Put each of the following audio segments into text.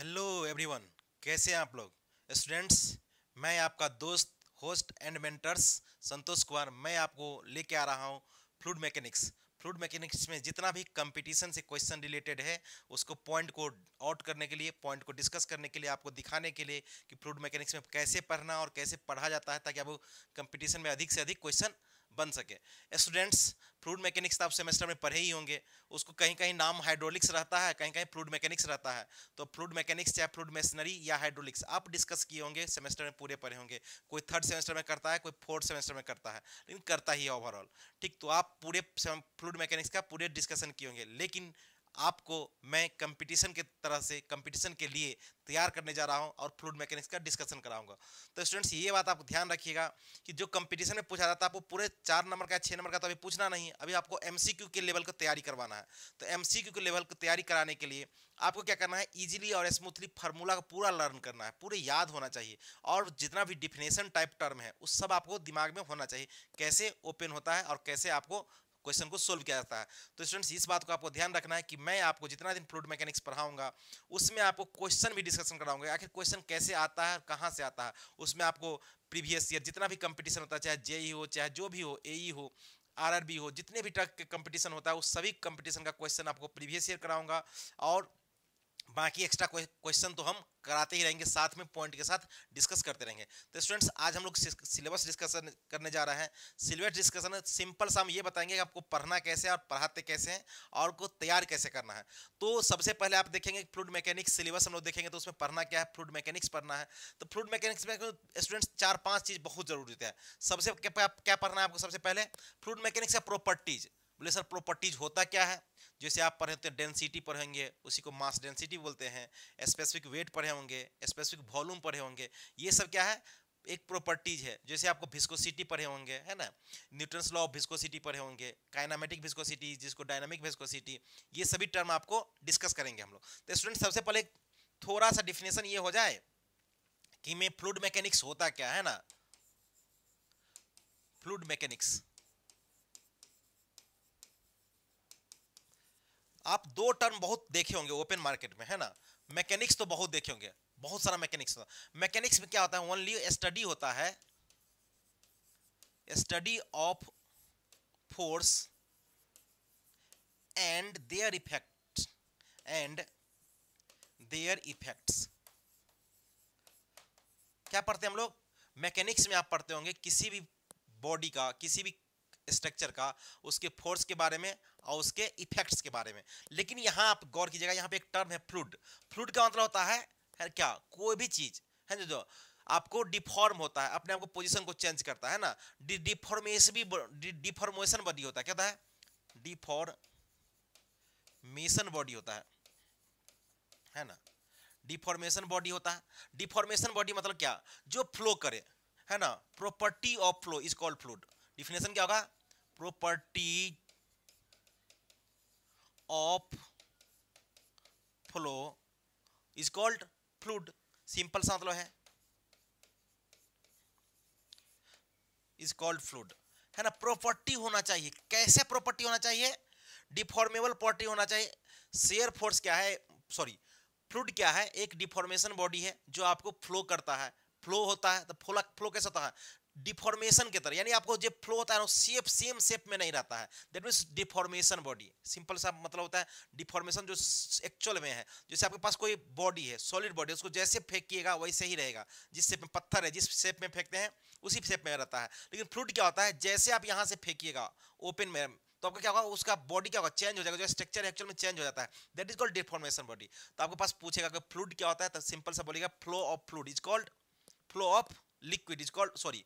hello everyone कैसे हैं आप लोग स्टूडेंट्स मैं आपका दोस्त host and mentors Santosh Kumar मैं आपको लेके आ रहा हूँ फ्लूड मैकेनिक्स फ्लूड मैकेनिक्स में जितना भी कंपटीशन से क्वेश्चन रिलेटेड है उसको पॉइंट को आउट करने के लिए पॉइंट को डिस्कस करने के लिए आपको दिखाने के लिए कि फ्लूड मैकेनिक्स में कैसे पढ़ना और कैसे पढ़ा जाता है ताकि आप कंपटीशन में अधिक से अधिक क्वेश्चन बन सके स्टूडेंट्स फ्लूड मैकेनिक्स तो आप सेमेस्टर में पढ़े ही होंगे उसको कहीं कहीं नाम हाइड्रोलिक्स रहता है कहीं कहीं फ्लूड मैकेनिक्स रहता है तो फ्लूड मैकेनिक्स चाहे फ्लूड मशीनरी या हाइड्रोलिक्स आप डिस्कस किए होंगे सेमेस्टर में पूरे पढ़े होंगे कोई थर्ड सेमेस्टर में करता है कोई फोर्थ सेमेस्टर में करता है लेकिन करता ही ओवरऑल ठीक तो आप पूरे फ्लूड मैकेनिक्स का पूरे डिस्कशन किए होंगे लेकिन आपको मैं कंपटीशन के तरह से कंपटीशन के लिए तैयार करने जा रहा हूं और फ्लूड मैकेनिक्स का डिस्कशन कराऊंगा तो स्टूडेंट्स ये बात आप ध्यान रखिएगा कि जो कंपटीशन में पूछा जाता है आपको पूरे चार नंबर का छः नंबर का तो अभी पूछना नहीं अभी आपको एम के लेवल को तैयारी करवाना है तो एम के लेवल को तैयारी कराने के लिए आपको क्या करना है ईजिली और स्मूथली फार्मूला का पूरा लर्न करना है पूरे याद होना चाहिए और जितना भी डिफिनेशन टाइप टर्म है उस सब आपको दिमाग में होना चाहिए कैसे ओपन होता है और कैसे आपको क्वेश्चन को सोल्व किया जाता है तो स्टूडेंट्स इस बात को आपको ध्यान रखना है कि मैं आपको जितना दिन फ्लूड मैकेनिक्स पढ़ाऊंगा उसमें आपको क्वेश्चन भी डिस्कशन कराऊंगा आखिर क्वेश्चन कैसे आता है और कहाँ से आता है उसमें आपको प्रीवियस ईयर जितना भी कंपटीशन होता है चाहे जे e हो चाहे जो भी हो ए e हो आर हो जितने भी ट्रक के कंपटीशन होता है उस सभी कंपटीशन का क्वेश्चन आपको प्रीवियस ईयर कराऊंगा और बाकी एक्स्ट्रा क्वेश्चन तो हम कराते ही रहेंगे साथ में पॉइंट के साथ डिस्कस करते रहेंगे तो स्टूडेंट्स आज हम लोग सिलेबस डिस्कशन करने जा रहे हैं सिलेबस डिस्कशन सिंपल सा हम ये बताएंगे कि आपको पढ़ना कैसे है और पढ़ाते कैसे हैं और को तैयार कैसे करना है तो सबसे पहले आप देखेंगे फ्लूड मैकेनिक्स सिलेबस हम लोग देखेंगे तो उसमें पढ़ना क्या है फ्लूड मैकेनिक्स पढ़ना है तो फ्लूड मैकेनिक्स में स्टूडेंट्स तो चार पाँच चीज़ बहुत जरूरी है हैं सबसे क्या पढ़ना है आपको सबसे पहले फ्लूड मैकेनिक्स या प्रॉपर्टीज़ बोले सर प्रॉपर्टीज़ होता क्या है जैसे आप पढ़े होते हैं डेंसिटी पढ़े होंगे उसी को मास डेंसिटी बोलते हैं स्पेसिफिक वेट पढ़े होंगे स्पेसिफिक वॉल्यूम पढ़े होंगे ये सब क्या है एक प्रॉपर्टीज है जैसे आपको विस्कोसिटी पढ़े होंगे है ना न्यूटन्स लॉ ऑफ विस्कोसिटी पढ़े होंगे काइनामेटिक विस्कोसिटी जिसको डायनामिक विस्कोसिटी ये सभी टर्म आपको डिस्कस करेंगे हम लोग तो स्टूडेंट सबसे पहले थोड़ा सा डिफिनेशन ये हो जाए कि में फ्लूड मैकेनिक्स होता क्या है ना फ्लूड मैकेनिक्स आप दो टर्म बहुत देखे होंगे ओपन मार्केट में है ना मैकेनिक्स तो बहुत देखे होंगे बहुत सारा मैकेनिक्स मैकेनिक्स में क्या होता है ओनली स्टडी होता है study of force and their effect and their effects क्या पढ़ते हैं हम लोग मैकेनिक्स में आप पढ़ते होंगे किसी भी बॉडी का किसी भी स्ट्रक्चर का उसके फोर्स के बारे में और उसके इफेक्ट्स के बारे में लेकिन यहाँ आप गौर कीजिएगा यहाँ पे एक टर्म है फ्लूड फ्लूड का मतलब होता है, क्या कोई भी चीज़ है जो आपको डिफॉर्म होता है अपने आप को पोजिशन को चेंज करता है ना डिफॉर्मेशन भी डिफॉर्मेशन बॉडी होता है क्या होता है डिफॉर्मेशन बॉडी होता है है ना डिफॉर्मेशन बॉडी होता है डिफॉर्मेशन बॉडी मतलब क्या जो फ्लो करे है ना property of flow is called fluid definition क्या होगा property of flow is called fluid simple सा मतलब है इज कॉल्ड फ्लूड है ना प्रॉपर्टी होना चाहिए कैसे प्रॉपर्टी होना चाहिए डिफॉर्मेबल प्रॉपर्टी होना चाहिए शेयर फोर्स क्या है सॉरी फ्लूड क्या है एक डिफॉर्मेशन बॉडी है जो आपको फ्लो करता है फ्लो होता है तो फ्लो फ्लो कैसा होता है डिफॉर्मेशन के तरह यानी आपको जो फ्लो होता है शेप सेम शेप में नहीं रहता है that means deformation body simple सा मतलब होता है डिफॉर्मेशन जो एक्चुअल में है जैसे आपके पास कोई बॉडी है सॉलिड बॉडी उसको जैसे फेंकिएगा वैसे ही रहेगा जिस शेप में पत्थर है जिस शेप में फेंकते हैं उसी शेप में रहता है लेकिन फ्लूड क्या होता है जैसे आप यहाँ से फेंकिएगा ओपन में तो आपका क्या होगा उसका बॉडी क्या होगा चेंज हो जाएगा जो स्ट्रक्चर एक्चुअल में चेंज हो जाता है that is called deformation body तो आपके पास पूछेगा कि फ्लूड क्या होता है तो सिंपल सा बोलेगा flow of fluid is called flow of liquid is called sorry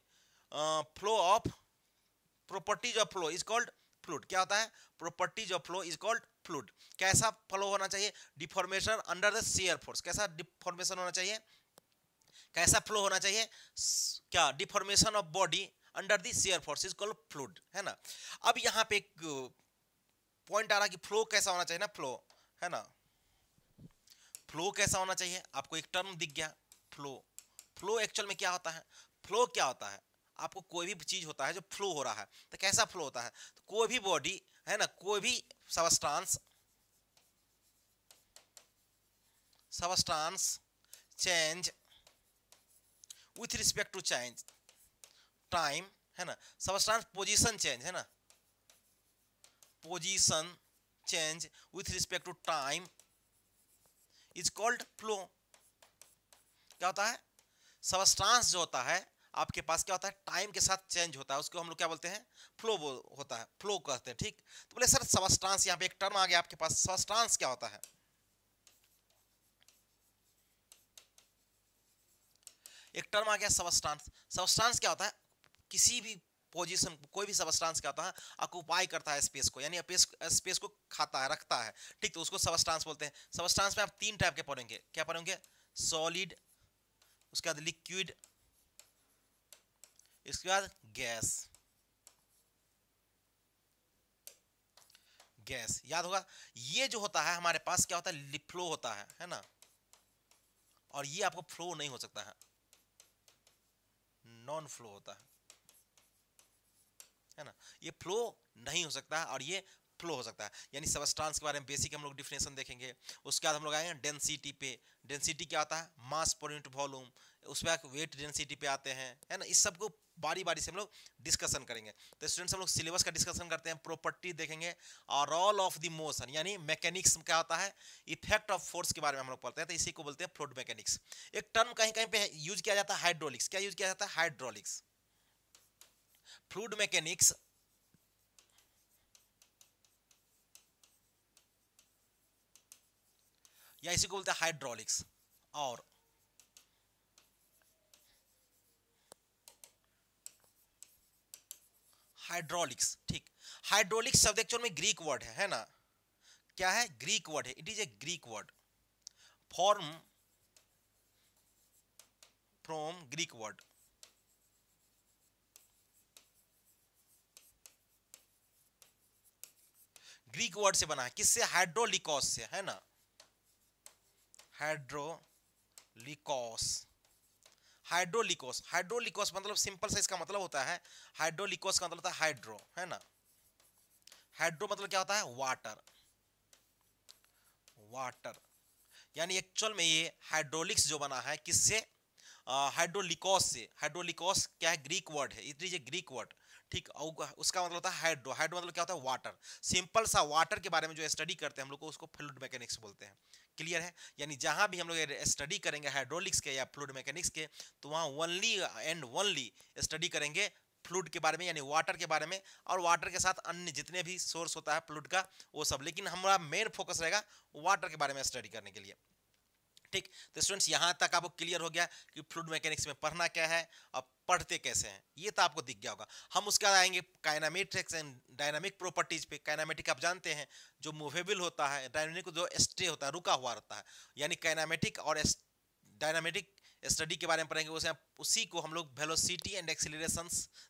flow of properties of flow is called fluid क्या होता है properties of flow is called fluid कैसा फ्लो होना चाहिए deformation under the shear force कैसा deformation होना चाहिए कैसा फ्लो होना चाहिए क्या deformation of body under the shear force is called fluid है ना अब यहाँ पे एक पॉइंट uh, आ रहा कि फ्लो कैसा होना चाहिए ना फ्लो है ना फ्लो कैसा होना चाहिए आपको एक टर्म दिख गया फ्लो फ्लो एक्चुअल में क्या होता है फ्लो क्या होता है आपको कोई भी चीज़ होता है जो फ्लो हो रहा है तो कैसा फ्लो होता है तो कोई भी बॉडी है ना कोई भी substance substance change with respect to change time है ना सबस्टांस पोजीशन चेंज है ना position change with respect to time is called flow क्या होता है सबस्टांस जो होता है आपके पास क्या होता है टाइम के साथ चेंज होता है उसको हम लोग क्या बोलते हैं फ्लो होता है फ्लो कहते हैं ठीक तो बोले सर सबस्टांस यहाँ पे एक टर्म आ गया आपके पास सबस्टांस क्या होता है एक टर्म आ गया सबस्टांस सबस्टांस क्या होता है किसी भी पोजीशन कोई भी सबस्टांस क्या होता है ऑक्यूपाई करता है स्पेस को यानी स्पेस स्पेस को खाता है रखता है ठीक तो उसको सबस्टांस बोलते हैं सबस्टांस में आप तीन टाइप के पढ़ेंगे क्या पढ़ेंगे सॉलिड उसके बाद लिक्विड इसके बाद गैस गैस याद होगा ये जो होता है हमारे पास क्या होता है फ्लो होता है है ना और ये आपको फ्लो नहीं हो सकता है नॉन फ्लो होता है है ना ये फ्लो नहीं हो सकता है और ये फ्लो हो सकता है यानी सबस्टांस के बारे में बेसिक हम लोग डिफिनेशन देखेंगे उसके बाद हम लोग आए हैं डेंसिटी पे डेंसिटी क्या होता है मास पर यूनिट वॉल्यूम उसके बाद वेट डेंसिटी पे आते हैं है ना इस सबको बारी बारी से हम लोग डिस्कशन करेंगे तो स्टूडेंट्स हम लोग सिलेबस का डिस्कशन करते हैं प्रॉपर्टी देखेंगे और रोल ऑफ द मोशन यानी मैकेनिक्स क्या होता है इफेक्ट ऑफ फोर्स के बारे में हम लोग पढ़ते हैं तो इसी को बोलते हैं फ्लूड मैकेनिक्स एक टर्म कहीं कहीं पर यूज किया जाता है हाइड्रोलिक्स क्या यूज किया जाता है हाइड्रोलिक्स फ्लूड मैकेनिक्स या इसी को बोलते हैं हाइड्रोलिक्स और हाइड्रोलिक्स ठीक हाइड्रोलिक्स शब्द एक्चुअल में ग्रीक वर्ड है है ना क्या है ग्रीक वर्ड है it is a Greek word form from Greek word Greek word से बना है किससे हाइड्रोलिकॉस से है ना हाइड्रोलिकॉस हाइड्रोलिकोस हाइड्रोलिकोस मतलब सिंपल सा इसका मतलब होता है हाइड्रोलिकोस का मतलब होता है हाइड्रो है ना हाइड्रो मतलब क्या होता है वाटर वाटर यानी एक्चुअल में ये हाइड्रोलिक्स जो बना है किससे हाइड्रोलिकोस से हाइड्रोलिकोस क्या है ग्रीक वर्ड है इतनी ग्रीक वर्ड ठीक उसका मतलब होता है हाइड्रो हाइड्रो मतलब क्या होता है वाटर सिंपल सा वाटर के बारे में जो स्टडी करते हैं हम लोग उसको फ्लूड मैकेनिक्स बोलते हैं क्लियर है यानी जहाँ भी हम लोग स्टडी करेंगे हाइड्रोलिक्स के या फ्लूड मैकेनिक्स के तो वहाँ ओनली एंड ओनली स्टडी करेंगे फ्लूड के बारे में यानी वाटर के बारे में और वाटर के साथ अन्य जितने भी सोर्स होता है फ्लूड का वो सब लेकिन हमारा मेन फोकस रहेगा वाटर के बारे में स्टडी करने के लिए ठीक तो स्टूडेंट्स यहाँ तक आपको क्लियर हो गया कि फ्लूड मैकेनिक्स में पढ़ना क्या है और पढ़ते कैसे हैं ये तो आपको दिख गया होगा हम उसके बाद आएंगे काइनामेट्रिक्स एंड डायनामिक प्रॉपर्टीज पे काइनामेटिक आप जानते हैं जो मूवेबल होता है डायनामिक जो स्टे होता है रुका हुआ रहता है यानी काइनामेटिक और डायनामेटिक स्टडी के बारे में पढ़ेंगे उसे उसी को हम लोग वेलोसिटी एंड एक्सिलेशन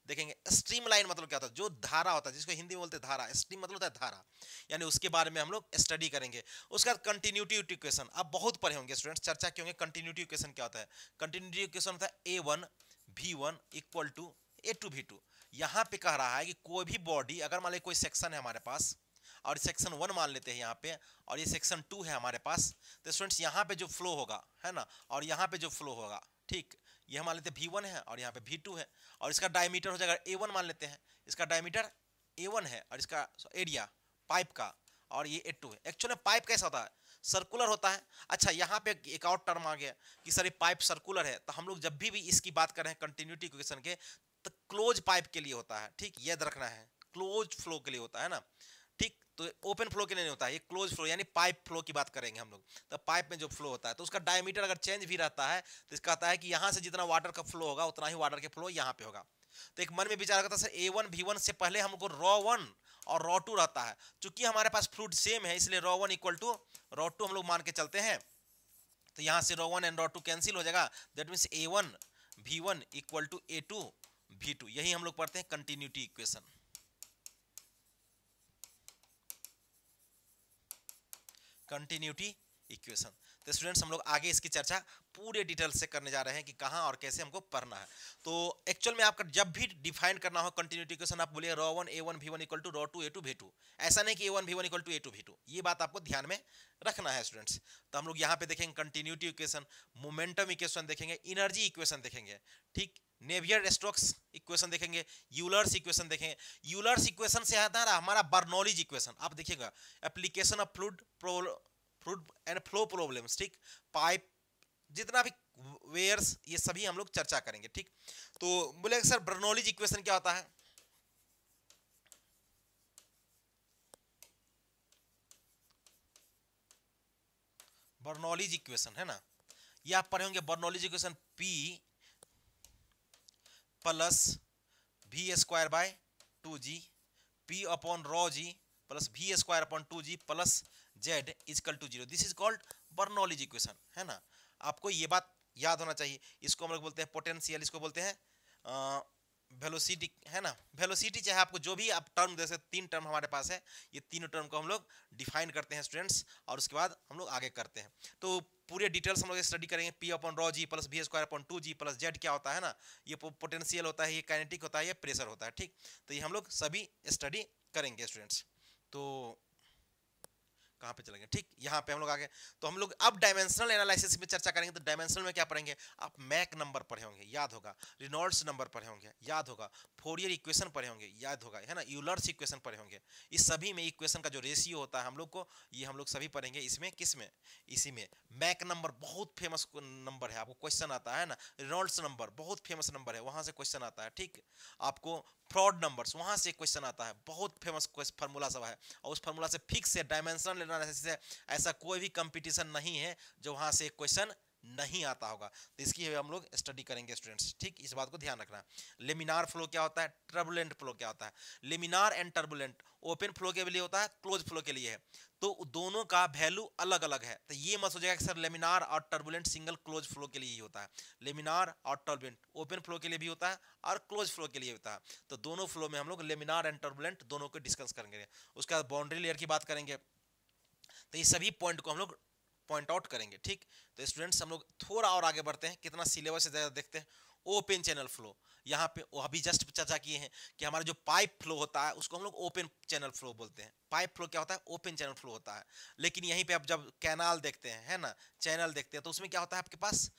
देखेंगे स्ट्रीम लाइन मतलब क्या होता है जो धारा होता है जिसको हिंदी में बोलते हैं धारा स्ट्रीम मतलब होता है धारा यानी उसके बारे में हम लोग स्टडी करेंगे उसके बाद कंटिन्यूटी इक्वेशन आप बहुत पढ़े होंगे स्टूडेंट्स चर्चा के कंटिन्यूटी इक्वेशन क्या होता है कंटिन्यूटी इक्वेशन होता है a one v one equal to a two v two यहाँ पे कह रहा है कि कोई भी बॉडी अगर मान ली कोई सेक्शन है हमारे पास और सेक्शन वन मान लेते हैं यहाँ पे और ये सेक्शन टू है हमारे पास तो स्टूडेंट्स यहाँ पे जो फ्लो होगा है ना और यहाँ पे जो फ्लो होगा ठीक ये मान लेते हैं वी वन है और यहाँ पे वी टू है और इसका डायमीटर हो जाएगा ए वन मान लेते हैं इसका डायमीटर ए वन है और इसका एरिया पाइप का और ये ए टू है एक्चुअली पाइप कैसा होता है सर्कुलर होता है अच्छा यहाँ पे एक और टर्म आ गया कि सर ये पाइप सर्कुलर है तो हम लोग जब भी, भी इसकी बात करें कंटिन्यूटी क्वेश्चन के तो क्लोज पाइप के लिए होता है ठीक याद रखना है क्लोज फ्लो के लिए होता है ना ठीक तो ओपन फ्लो के लिए नहीं होता है ये क्लोज फ्लो यानी पाइप फ्लो की बात करेंगे हम लोग तो पाइप में जो फ्लो होता है तो उसका डायमीटर अगर चेंज भी रहता है तो इसका आता है कि यहाँ से जितना वाटर का फ्लो होगा उतना ही वाटर के फ्लो यहाँ पे होगा तो एक मन में विचार करता है sir a one v one से पहले हमको रॉ वन और रॉ टू रहता है चूंकि हमारे पास फ्लूड सेम है इसलिए rho one equal to rho two हम लोग मान के चलते हैं तो यहाँ से rho one and rho two cancel हो जाएगा that means a one v one equal to a two v two यही हम लोग पढ़ते हैं कंटिन्यूटी इक्वेशन कंटिन्यूटी इक्वेशन तो स्टूडेंट्स हम लोग आगे इसकी चर्चा पूरे डिटेल से करने जा रहे हैं कि कहाँ और कैसे हमको पढ़ना है तो एक्चुअल में आपका जब भी डिफाइन करना हो कंटिन्यूटी इक्वेशन आप बोलिए rho one a one v one equal to rho two a two v two ऐसा नहीं कि a one v one equal to a two v two ये बात आपको ध्यान में रखना है स्टूडेंट्स तो हम लोग यहाँ पे देखेंगे कंटिन्यूटी इक्वेशन मोमेंटम इक्वेशन देखेंगे इनर्जी इक्वेशन देखेंगे ठीक नेवियर स्टोक्स इक्वेशन देखेंगे यूलर्स इक्वेशन देखेंगे यूलर्स इक्वेशन से आता है हमारा बर्नोलिज इक्वेशन आप देखिएगा application of fluid fluid and flow problems ठीक पाइप जितना भी वेयर्स ये सभी हम लोग चर्चा करेंगे ठीक तो बोले सर बर्नोलिज इक्वेशन क्या होता है बर्नोलिज इक्वेशन है ना ये आप पढ़े होंगे Bernoulli's equation p plus v square by two g p upon rho g plus v square upon two g plus z equal to zero this is called Bernoulli's equation है ना आपको ये बात याद होना चाहिए इसको हम लोग बोलते हैं पोटेंशियल इसको बोलते हैं वेलोसिटी है ना वेलोसिटी चाहे आपको जो भी आप टर्म जैसे तीन टर्म हमारे पास है ये तीनों टर्म को हम लोग डिफाइन करते हैं स्टूडेंट्स और उसके बाद हम लोग आगे करते हैं तो पूरे डिटेल्स हम लोग स्टडी करेंगे p upon rho g plus v square upon two g plus z क्या होता है ना ये पोटेंशियल होता है ये काइनेटिक होता है ये प्रेशर होता है ठीक तो ये हम लोग सभी स्टडी करेंगे स्टूडेंट्स तो कहाँ पे चलेंगे ठीक यहाँ पे हम लोग आगे तो हम लोग अब डायमेंशनल एनालिसिस में चर्चा करेंगे तो डायमेंशनल में क्या पढ़ेंगे आप मैक नंबर पढ़े होंगे याद होगा रिनॉल्ड्स नंबर पढ़े होंगे याद होगा फोरियर इक्वेशन पढ़े होंगे याद होगा है ना यूलर्स इक्वेशन पढ़े होंगे इस सभी में इक्वेशन का जो रेशियो होता है हम लोग को ये हम लोग सभी पढ़ेंगे इसमें किस में इसी में मैक नंबर बहुत फेमस नंबर है आपको क्वेश्चन आता है ना रिनॉल्ड्स नंबर बहुत फेमस नंबर है वहाँ से क्वेश्चन आता है ठीक आपको फ्रॉड नंबर्स वहाँ से क्वेश्चन आता है बहुत फेमस फार्मूला सब है और उस फार्मूला से फिक्स है डायमेंशनल योजना है ऐसा कोई भी कंपटीशन नहीं है जो वहाँ से क्वेश्चन नहीं आता होगा तो इसकी हम लोग स्टडी करेंगे स्टूडेंट्स ठीक इस बात को ध्यान रखना लेमिनार फ्लो क्या होता है ट्रबुलेंट फ्लो क्या होता है laminar and turbulent open flow के लिए होता है क्लोज फ्लो के लिए है तो दोनों का वैल्यू अलग अलग है तो ये मत सोचेगा कि सर लेमिनार और टर्बुलेंट सिंगल क्लोज फ्लो के लिए ही होता है लेमिनार और टर्बुलेंट ओपन फ्लो के लिए भी होता है और क्लोज फ्लो के लिए होता है तो दोनों फ्लो में हम लोग लेमिनार एंड टर्बुलेंट दोनों को डिस्कस करेंगे उसके बाद बाउंड्री लेयर की बात करेंगे तो ये सभी पॉइंट को हम लोग पॉइंट आउट करेंगे ठीक तो स्टूडेंट्स हम लोग थोड़ा और आगे बढ़ते हैं कितना सिलेबस से ज़्यादा देखते हैं ओपन चैनल फ्लो यहाँ पे वो अभी जस्ट चर्चा किए हैं कि हमारा जो पाइप फ्लो होता है उसको हम लोग ओपन चैनल फ्लो बोलते हैं पाइप फ्लो क्या होता है ओपन चैनल फ्लो होता है लेकिन यहीं पे आप जब कैनाल देखते हैं है ना चैनल देखते हैं तो उसमें क्या होता है आपके पास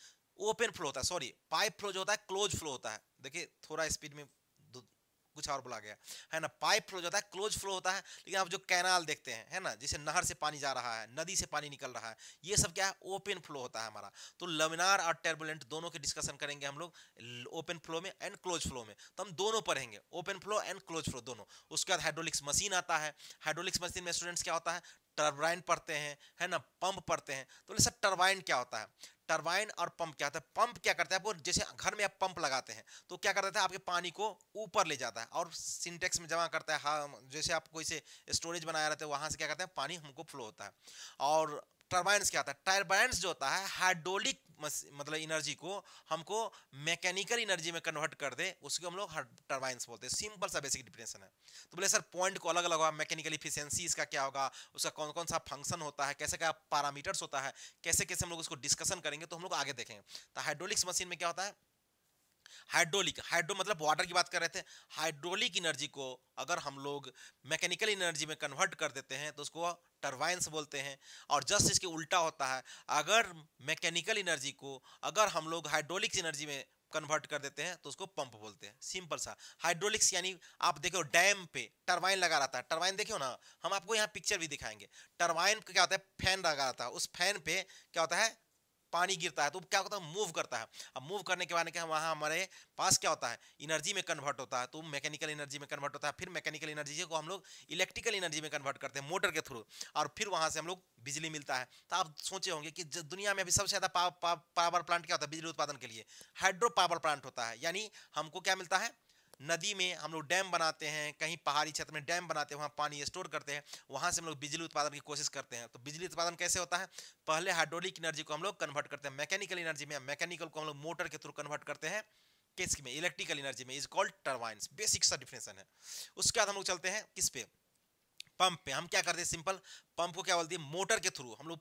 ओपन फ्लो होता है सॉरी पाइप फ्लो जो होता है क्लोज फ्लो होता है देखिए थोड़ा स्पीड में कुछ और बोला गया है ना पाइप फ्लो जाता है क्लोज फ्लो होता है लेकिन आप जो कैनाल देखते हैं है ना जिसे नहर से पानी जा रहा है नदी से पानी निकल रहा है ये सब क्या है ओपन फ्लो होता है हमारा तो लमिनार और टर्बुलेंट दोनों के डिस्कशन करेंगे हम लोग ओपन फ्लो में एंड क्लोज फ्लो में तो हम दोनों पढ़ेंगे open flow and close flow दोनों उसके बाद हाइड्रोलिक्स मशीन आता है हाइड्रोलिक्स मशीन में स्टूडेंट्स क्या होता है टर्बाइन पढ़ते हैं है ना पंप पढ़ते हैं तो ये सब टर्बाइन क्या होता है टरबाइन और पंप क्या होता है पंप क्या करता है वो जैसे घर में आप पंप लगाते हैं तो क्या करता है आपके पानी को ऊपर ले जाता है और सिंटेक्स में जमा करता है हाँ जैसे आप कोई से स्टोरेज बनाया रहता है वहाँ से क्या करते हैं पानी हमको फ्लो होता है और टर्बाइंस क्या होता है टर्बाइंस जो होता है हाइड्रोलिक मतलब एनर्जी को हमको मैकेनिकल एनर्जी में कन्वर्ट कर दे उसको हम लोग टर्बाइंस बोलते हैं सिंपल सा बेसिक डिफिनेशन है तो बोले सर पॉइंट को अलग अलग होगा मैकेनिकल इफिशियंसी इसका क्या होगा उसका कौन कौन सा फंक्शन होता है कैसे क्या पैरामीटर्स होता है कैसे कैसे हम लोग उसको डिस्कशन करेंगे तो हम लोग आगे देखेंगे तो हाइड्रोलिक्स मशीन में क्या होता है हाइड्रोलिक हाइड्रो मतलब वाटर की बात कर रहे थे हाइड्रोलिक एनर्जी को अगर हम लोग मैकेनिकल एनर्जी में कन्वर्ट कर देते हैं तो उसको टर्बाइंस बोलते हैं और जस्ट इसके उल्टा होता है अगर मैकेनिकल एनर्जी को अगर हम लोग हाइड्रोलिक्स एनर्जी में कन्वर्ट कर देते हैं तो उसको पंप बोलते हैं सिंपल सा हाइड्रोलिक्स यानी आप देखो डैम पे टरबाइन लगा रहता है टरबाइन देखो ना हम आपको यहाँ पिक्चर भी दिखाएंगे टरबाइन क्या होता है फैन लगा रहता है उस फैन पे क्या होता है पानी गिरता है तो क्या होता है मूव करता है अब मूव करने के बाद क्या वहाँ हमारे पास क्या होता है एनर्जी में कन्वर्ट होता है तो मैकेनिकल एनर्जी में कन्वर्ट होता है फिर मैकेनिकल एनर्जी को हम लोग इलेक्ट्रिकल एनर्जी में कन्वर्ट करते हैं मोटर के थ्रू और फिर वहाँ से हम लोग बिजली मिलता है तो आप सोचे होंगे कि दुनिया में अभी सबसे ज़्यादा पावर प्लांट क्या होता है बिजली उत्पादन के लिए हाइड्रो पावर प्लांट होता है यानी हमको क्या मिलता है नदी में हम लोग डैम बनाते हैं कहीं पहाड़ी क्षेत्र में डैम बनाते हैं वहाँ पानी स्टोर करते हैं वहाँ से हम लोग बिजली उत्पादन की कोशिश करते हैं तो बिजली उत्पादन कैसे होता है पहले हाइड्रोलिक एनर्जी को हम लोग कन्वर्ट करते हैं मैकेनिकल एनर्जी में मैकेनिकल को हम लोग मोटर के थ्रू कन्वर्ट करते हैं किस में इलेक्ट्रिकल एनर्जी में इज कॉल्ड टर्वाइंस बेसिक सा डिफिनेशन है उसके बाद हम लोग चलते हैं किस पे पंप पे हम क्या करते हैं सिंपल पंप को क्या बोलते हैं मोटर के थ्रू हम लोग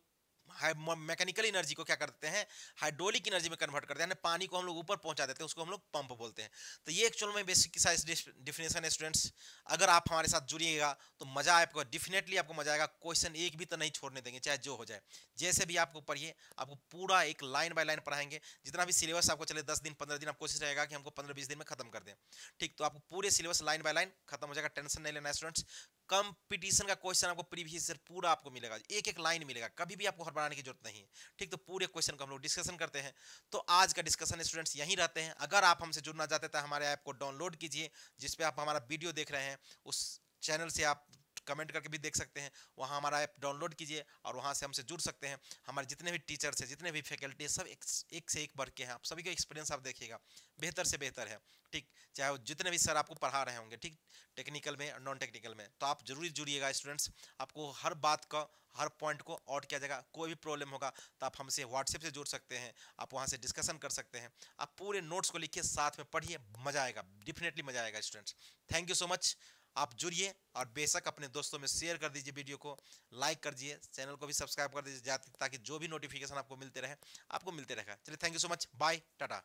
मैकेनिकल एनर्जी को क्या करते हैं हाइड्रोलिक एनर्जी में कन्वर्ट करते हैं पानी को हम लोग ऊपर पहुंचा देते हैं उसको हम लोग पंप बोलते हैं तो ये एक्चुअल में बेसिक साइज डिफिनेशन है स्टूडेंट्स अगर आप हमारे साथ जुड़िएगा तो मज़ा आपको डेफिनेटली आपको मजा आएगा क्वेश्चन एक भी तो नहीं छोड़ने देंगे चाहे जो हो जाए जैसे भी आपको पढ़िए आपको पूरा एक लाइन बाय लाइन पढ़ाएंगे जितना भी सिलेबस आपको चले दस दिन पंद्रह दिन आप कोशिश रहेगा कि हमको पंद्रह बीस दिन में खत्म कर दें ठीक तो आपको पूरे सिलेबस लाइन बाय लाइन खत्म हो जाएगा टेंशन नहीं लेना स्टूडेंट्स कंपटीशन का क्वेश्चन आपको प्रीवियस ईयर पूरा आपको मिलेगा एक एक लाइन मिलेगा कभी भी आपको हड़बड़ाने की जरूरत नहीं है ठीक तो पूरे क्वेश्चन को हम लोग डिस्कशन करते हैं तो आज का डिस्कशन स्टूडेंट्स यहीं रहते हैं अगर आप हमसे जुड़ना चाहते हैं तो हमारे ऐप को डाउनलोड कीजिए जिसपे आप हमारा वीडियो देख रहे हैं उस चैनल से आप कमेंट करके भी देख सकते हैं वहाँ हमारा ऐप डाउनलोड कीजिए और वहाँ से हमसे जुड़ सकते हैं हमारे जितने भी टीचर्स हैं जितने भी फैकल्टी सब एक, एक से एक बढ़ के हैं आप सभी का एक्सपीरियंस आप देखिएगा बेहतर से बेहतर है ठीक चाहे वो जितने भी सर आपको पढ़ा रहे होंगे ठीक टेक्निकल में और नॉन टेक्निकल में तो आप जरूरी जुड़िएगा स्टूडेंट्स आपको हर बात का हर पॉइंट को आउट किया जाएगा कोई भी प्रॉब्लम होगा तो आप हमसे व्हाट्सएप से जुड़ सकते हैं आप वहाँ से डिस्कशन कर सकते हैं आप पूरे नोट्स को लिखिए साथ में पढ़िए मजा आएगा डेफिनेटली मजा आएगा students thank you so much आप जुड़िए और बेशक अपने दोस्तों में शेयर कर दीजिए वीडियो को लाइक कर दीजिए चैनल को भी सब्सक्राइब कर दीजिए ताकि जो भी नोटिफिकेशन आपको मिलते रहे आपको मिलते रहेगा चलिए thank you so much bye Tata